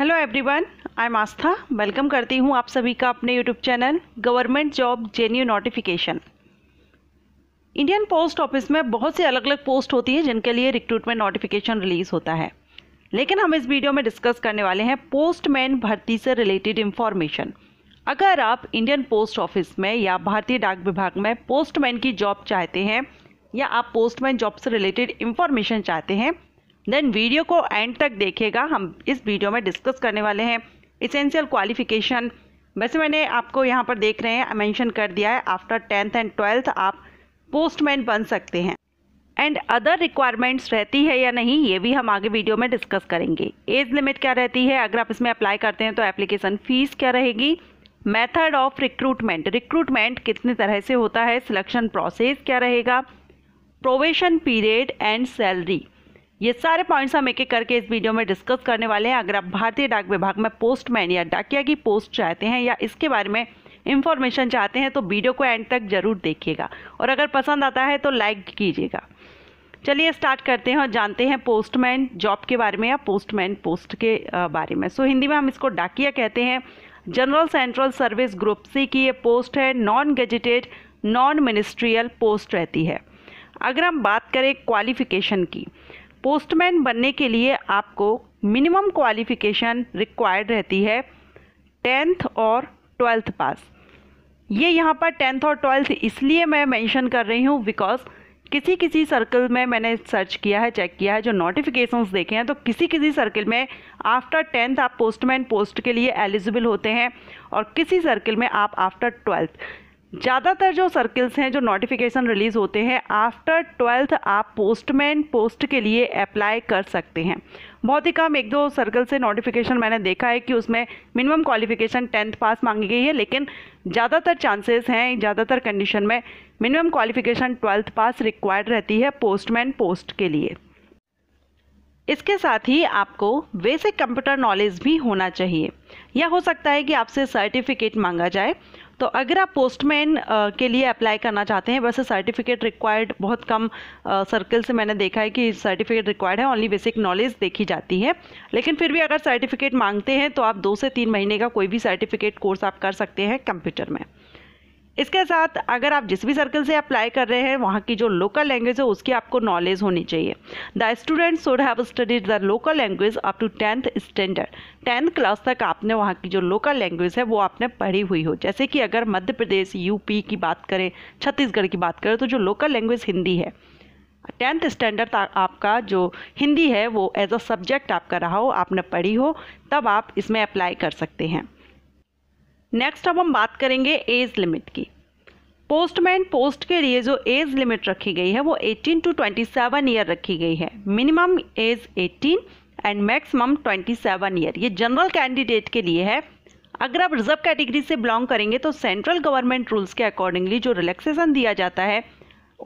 hello everyone I am Aastha welcome करती हूँ आप सभी का अपने YouTube channel government job genuine notification Indian post office में बहुत से अलग अलग पोस्ट होती है जिनके लिए रिक्रूटमेंट नोटिफिकेशन रिलीज़ होता है लेकिन हम इस वीडियो में डिस्कस करने वाले हैं पोस्टमैन भर्ती से रिलेटेड इन्फॉर्मेशन अगर आप इंडियन पोस्ट ऑफिस में या भारतीय डाक विभाग में पोस्टमैन की जॉब चाहते हैं या आप पोस्टमैन जॉब से रिलेटेड इन्फॉर्मेशन चाहते हैं देन वीडियो को एंड तक देखेगा हम इस वीडियो में डिस्कस करने वाले हैं इसेंशियल क्वालिफिकेशन वैसे मैंने आपको यहाँ पर देख रहे हैं मैंशन कर दिया है आफ्टर टेंथ एंड ट्वेल्थ आप पोस्टमैन बन सकते हैं एंड अदर रिक्वायरमेंट्स रहती है या नहीं ये भी हम आगे वीडियो में डिस्कस करेंगे एज लिमिट क्या रहती है अगर आप इसमें अप्लाई करते हैं तो एप्लीकेशन फ़ीस क्या रहेगी मेथड ऑफ रिक्रूटमेंट रिक्रूटमेंट कितने तरह से होता है सिलेक्शन प्रोसेस क्या रहेगा प्रोवेशन पीरियड एंड सैलरी ये सारे पॉइंट्स हम एक एक करके इस वीडियो में डिस्कस करने वाले हैं अगर आप भारतीय डाक विभाग में पोस्टमैन या डाकिया की पोस्ट चाहते हैं या इसके बारे में इंफॉर्मेशन चाहते हैं तो वीडियो को एंड तक ज़रूर देखिएगा और अगर पसंद आता है तो लाइक कीजिएगा चलिए स्टार्ट करते हैं और जानते हैं पोस्टमैन जॉब के बारे में या पोस्टमैन पोस्ट के बारे में सो हिंदी में हम इसको डाकिया कहते हैं general central service group C की ये पोस्ट है non gazetted non ministerial post रहती है अगर हम बात करें क्वालिफिकेशन की पोस्टमैन बनने के लिए आपको मिनिमम क्वालिफ़िकेशन रिक्वायर्ड रहती है टेंथ और ट्वेल्थ पास ये यहाँ पर टेंथ और ट्वेल्थ इसलिए मैं मेंशन कर रही हूँ बिकॉज किसी किसी सर्कल में मैंने सर्च किया है चेक किया है जो नोटिफिकेशंस देखे हैं तो किसी किसी सर्कल में आफ्टर टेंथ आप पोस्टमैन पोस्ट के लिए एलिजिबल होते हैं और किसी सर्कल में आप आफ्टर ट्वेल्थ ज़्यादातर जो सर्किल्स हैं जो नोटिफिकेशन रिलीज़ होते हैं आफ्टर ट्वेल्थ आप पोस्टमैन पोस्ट के लिए अप्लाई कर सकते हैं बहुत ही कम एक दो सर्कल से नोटिफिकेशन मैंने देखा है कि उसमें मिनिमम क्वालिफिकेशन टेंथ पास मांगी गई है लेकिन ज़्यादातर चांसेस हैं ज़्यादातर कंडीशन में minimum qualification twelfth pass required रहती है पोस्टमैन पोस्ट के लिए इसके साथ ही आपको बेसिक कंप्यूटर नॉलेज भी होना चाहिए या हो सकता है कि आपसे सर्टिफिकेट मांगा जाए तो अगर आप पोस्टमैन के लिए अप्लाई करना चाहते हैं वैसे सर्टिफिकेट रिक्वायर्ड बहुत कम सर्कल से मैंने देखा है कि सर्टिफिकेट रिक्वायर्ड है ओनली बेसिक नॉलेज देखी जाती है लेकिन फिर भी अगर सर्टिफिकेट मांगते हैं तो आप दो से तीन महीने का कोई भी सर्टिफिकेट कोर्स आप कर सकते हैं कंप्यूटर में इसके साथ अगर आप जिस भी सर्कल से अप्लाई कर रहे हैं वहाँ की जो लोकल लैंग्वेज है उसकी आपको नॉलेज होनी चाहिए the students should have studied the local language up to tenth standard tenth class तक आपने वहाँ की जो लोकल लैंग्वेज है वो आपने पढ़ी हुई हो जैसे कि अगर मध्य प्रदेश यूपी की बात करें छत्तीसगढ़ की बात करें तो जो लोकल लैंग्वेज हिंदी है टेंथ स्टैंडर्ड आपका जो हिंदी है वो एज अ सब्जेक्ट आपका रहा हो आपने पढ़ी हो तब आप इसमें अप्लाई कर सकते हैं नेक्स्ट अब हम बात करेंगे एज लिमिट की पोस्टमैन पोस्ट के लिए जो एज लिमिट रखी गई है वो 18 टू 27 ईयर रखी गई है minimum age 18 and maximum 27 year ये जनरल कैंडिडेट के लिए है अगर आप रिजर्व कैटेगरी से बिलोंग करेंगे तो सेंट्रल गवर्नमेंट रूल्स के अकॉर्डिंगली जो रिलैक्सेशन दिया जाता है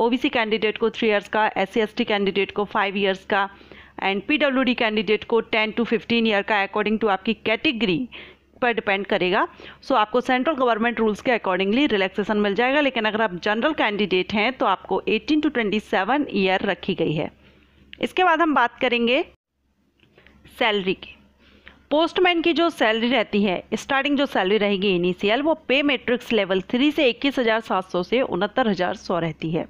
ओबीसी कैंडिडेट को थ्री ईयर्स का एस सी कैंडिडेट को फाइव ईयर्स का एंड पीडब्ल्यूडी कैंडिडेट को टेन टू फिफ्टीन ईयर का अकॉर्डिंग टू आपकी कैटेगरी पर डिपेंड करेगा सो so, आपको सेंट्रल गवर्नमेंट रूल्स के अकॉर्डिंगली रिलैक्सेशन मिल जाएगा लेकिन अगर आप जनरल कैंडिडेट हैं तो आपको 18 टू 27 ईयर रखी गई है इसके बाद हम बात करेंगे सैलरी की पोस्टमैन की जो सैलरी रहती है स्टार्टिंग जो सैलरी रहेगी इनिशियल वो पे मेट्रिक्स लेवल थ्री से इक्कीस से उनहत्तर रहती है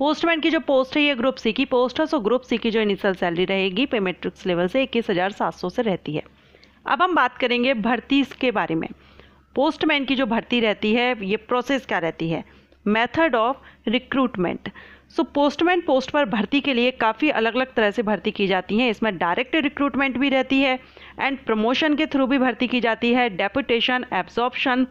पोस्टमैन की जो पोस्ट है ये ग्रुप सी की पोस्ट है सो ग्रुप सी की जो इनिशियल सैलरी रहेगी पे मैट्रिक्स लेवल से इक्कीस हज़ार से रहती है अब हम बात करेंगे भर्ती के बारे में पोस्टमैन की जो भर्ती रहती है ये प्रोसेस क्या रहती है method of recruitment so postman post पर भर्ती के लिए काफ़ी अलग अलग तरह से भर्ती की जाती हैं इसमें डायरेक्ट रिक्रूटमेंट भी रहती है एंड प्रमोशन के थ्रू भी भर्ती की जाती है डेपुटेशन एब्जॉर्प्शन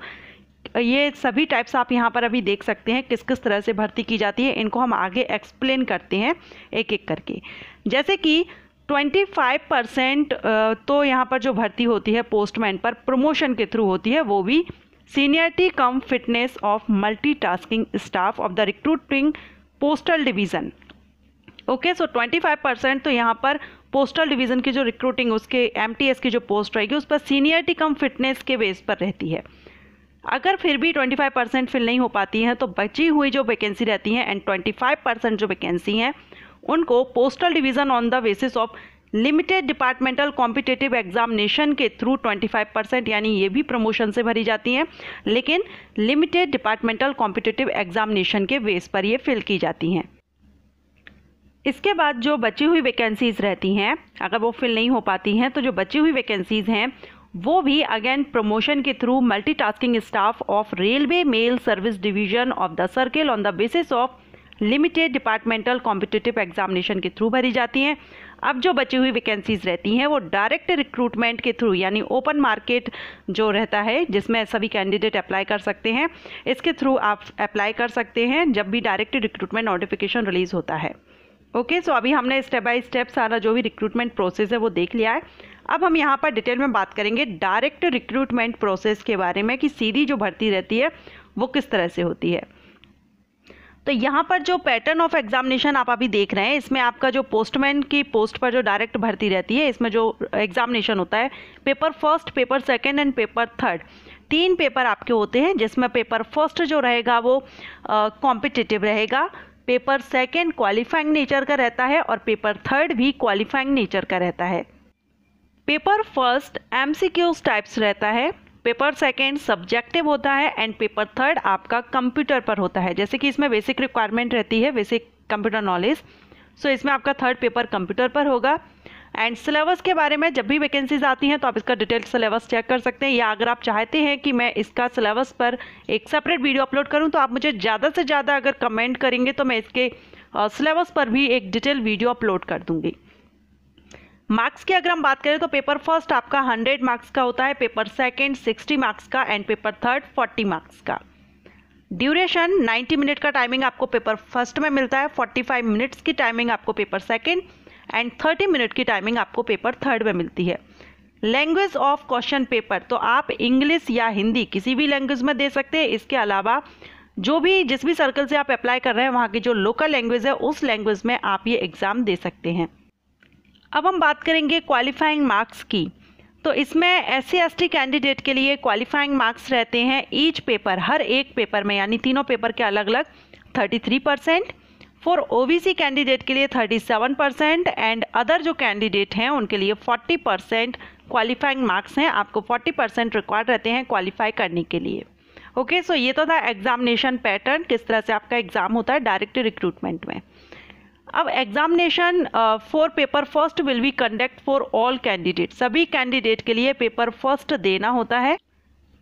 ये सभी टाइप्स आप यहाँ पर अभी देख सकते हैं किस किस तरह से भर्ती की जाती है इनको हम आगे एक्सप्लेन करते हैं एक एक करके जैसे कि 25 परसेंट uh, तो यहाँ पर जो भर्ती होती है पोस्टमैन पर प्रमोशन के थ्रू होती है वो भी seniority cum fitness of multitasking staff of the recruiting postal division okay so 25 percent तो यहाँ पर पोस्टल डिवीज़न की जो रिक्रूटिंग उसके एम की जो पोस्ट रहेगी उस पर सीनियरिटी कम फिटनेस के बेस पर रहती है अगर फिर भी 25 परसेंट फिल नहीं हो पाती हैं तो बची हुई जो वैकेंसी रहती हैं एंड 25 परसेंट जो वैकेंसी हैं उनको postal division on the basis of limited departmental competitive examination के थ्रू 25 परसेंट यानी ये भी प्रमोशन से भरी जाती हैं लेकिन लिमिटेड डिपार्टमेंटल कॉम्पिटेटिव एग्जामिनेशन के बेस पर ये फिल की जाती हैं इसके बाद जो बची हुई वैकेंसीज़ रहती हैं अगर वो फिल नहीं हो पाती हैं तो जो बची हुई वैकेंसीज़ हैं वो भी अगेन प्रमोशन के through multitasking staff of railway mail service division of the circle on the basis of limited departmental competitive examination के थ्रू भरी जाती हैं अब जो बची हुई वैकेंसीज रहती हैं वो डायरेक्ट रिक्रूटमेंट के थ्रू यानी ओपन मार्केट जो रहता है जिसमें सभी कैंडिडेट अप्लाई कर सकते हैं इसके थ्रू आप अप्लाई कर सकते हैं जब भी डायरेक्ट रिक्रूटमेंट नोटिफिकेशन रिलीज़ होता है ओके okay, सो so अभी हमने स्टेप बाय स्टेप सारा जो भी रिक्रूटमेंट प्रोसेस है वो देख लिया है अब हम यहाँ पर डिटेल में बात करेंगे डायरेक्ट रिक्रूटमेंट प्रोसेस के बारे में कि सीधी जो भर्ती रहती है वो किस तरह से होती है तो यहाँ पर जो पैटर्न ऑफ एग्जामिनेशन आप अभी देख रहे हैं इसमें आपका जो पोस्टमैन की पोस्ट पर जो डायरेक्ट भर्ती रहती है इसमें जो एग्जामिनेशन होता है paper first paper second and paper third तीन पेपर आपके होते हैं जिसमें पेपर फर्स्ट जो रहेगा वो कॉम्पिटिटिव रहेगा पेपर सेकेंड क्वालिफाइंग नेचर का रहता है और पेपर थर्ड भी क्वालिफाइंग नेचर का रहता है paper first M C types रहता है पेपर सेकेंड सब्जेक्टिव होता है एंड पेपर थर्ड आपका कंप्यूटर पर होता है जैसे कि इसमें बेसिक रिक्वायरमेंट रहती है बेसिक कंप्यूटर नॉलेज सो इसमें आपका थर्ड पेपर कंप्यूटर पर होगा एंड सिलेबस के बारे में जब भी वैकेंसीज आती हैं तो आप इसका डिटेल सिलेबस चेक कर सकते हैं या अगर आप चाहते हैं कि मैं इसका सिलेबस पर एक सेपरेट वीडियो अपलोड करूं तो आप मुझे ज़्यादा से ज़्यादा अगर कमेंट करेंगे तो मैं इसके सिलेबस पर भी एक डिटेल वीडियो अपलोड कर दूँगी मार्क्स की अगर हम बात करें तो पेपर फर्स्ट आपका 100 मार्क्स का होता है पेपर सेकंड 60 मार्क्स का एंड पेपर थर्ड 40 मार्क्स का ड्यूरेशन 90 मिनट का टाइमिंग आपको पेपर फर्स्ट में मिलता है 45 मिनट्स की टाइमिंग आपको पेपर सेकंड एंड 30 मिनट की टाइमिंग आपको पेपर थर्ड में मिलती है लैंग्वेज ऑफ क्वेश्चन पेपर तो आप इंग्लिश या हिंदी किसी भी लैंग्वेज में दे सकते हैं इसके अलावा जो भी जिस भी सर्कल से आप अप्लाई कर रहे हैं वहाँ की जो लोकल लैंग्वेज है उस लैंग्वेज में आप ये एग्ज़ाम दे सकते हैं अब हम बात करेंगे क्वालिफाइंग मार्क्स की तो इसमें एस सी कैंडिडेट के लिए क्वालिफाइंग मार्क्स रहते हैं ईच पेपर हर एक पेपर में यानी तीनों पेपर के अलग अलग 33 परसेंट फॉर ओ कैंडिडेट के लिए 37 परसेंट एंड अदर जो कैंडिडेट हैं उनके लिए 40 परसेंट क्वालिफाइंग मार्क्स हैं आपको 40 परसेंट रिक्वायर्ड रहते हैं क्वालिफाई करने के लिए ओके okay, सो so ये तो था एग्जामिनेशन पैटर्न किस तरह से आपका एग्ज़ाम होता है डायरेक्ट रिक्रूटमेंट में अब examination for paper first will be conduct for all candidate सभी कैंडिडेट के लिए पेपर फर्स्ट देना होता है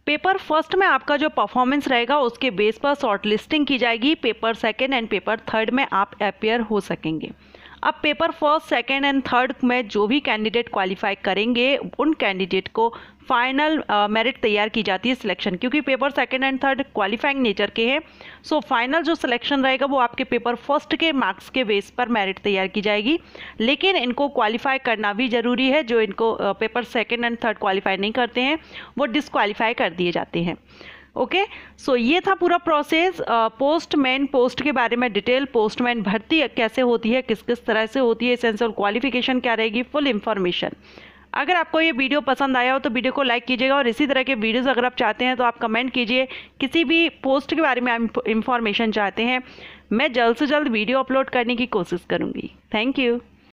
पेपर फर्स्ट में आपका जो परफॉर्मेंस रहेगा उसके बेस पर शॉर्ट लिस्टिंग की जाएगी paper second and paper third में आप अपेयर हो सकेंगे अब paper first second and third में जो भी कैंडिडेट क्वालिफाई करेंगे उन कैंडिडेट को फाइनल मेरिट तैयार की जाती है सिलेक्शन क्योंकि paper second and third qualifying nature के हैं सो फाइनल जो सिलेक्शन रहेगा वो आपके पेपर फर्स्ट के मार्क्स के बेस पर मेरिट तैयार की जाएगी लेकिन इनको क्वालिफाई करना भी ज़रूरी है जो इनको paper second and third qualify नहीं करते हैं वो डिसक्वालीफाई कर दिए जाते हैं ओके सो ये था पूरा प्रोसेस पोस्टमैन पोस्ट के बारे में डिटेल पोस्टमैन भर्ती कैसे होती है किस किस तरह से होती है सेंस और क्वालिफिकेशन क्या रहेगी फुल इन्फॉर्मेशन अगर आपको ये वीडियो पसंद आया हो तो वीडियो को लाइक कीजिएगा और इसी तरह के वीडियोस अगर आप चाहते हैं तो आप कमेंट कीजिए किसी भी पोस्ट के बारे में आप इंफॉर्मेशन चाहते हैं मैं जल्द से जल्द वीडियो अपलोड करने की कोशिश करूँगी थैंक यू